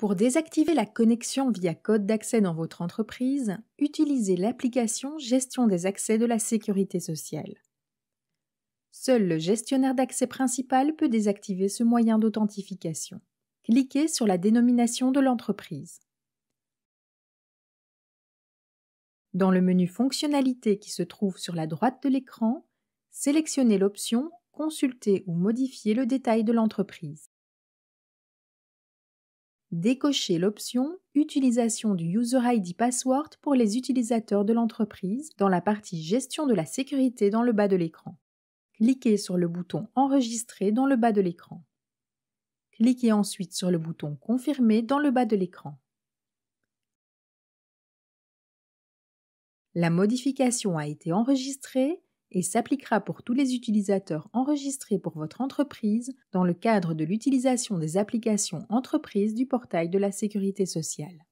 Pour désactiver la connexion via code d'accès dans votre entreprise, utilisez l'application Gestion des accès de la Sécurité sociale. Seul le gestionnaire d'accès principal peut désactiver ce moyen d'authentification. Cliquez sur la dénomination de l'entreprise. Dans le menu Fonctionnalités qui se trouve sur la droite de l'écran, sélectionnez l'option Consulter ou modifier le détail de l'entreprise décochez l'option Utilisation du User ID Password pour les utilisateurs de l'entreprise dans la partie Gestion de la sécurité dans le bas de l'écran. Cliquez sur le bouton Enregistrer dans le bas de l'écran. Cliquez ensuite sur le bouton Confirmer dans le bas de l'écran. La modification a été enregistrée et s'appliquera pour tous les utilisateurs enregistrés pour votre entreprise dans le cadre de l'utilisation des applications entreprises du portail de la sécurité sociale.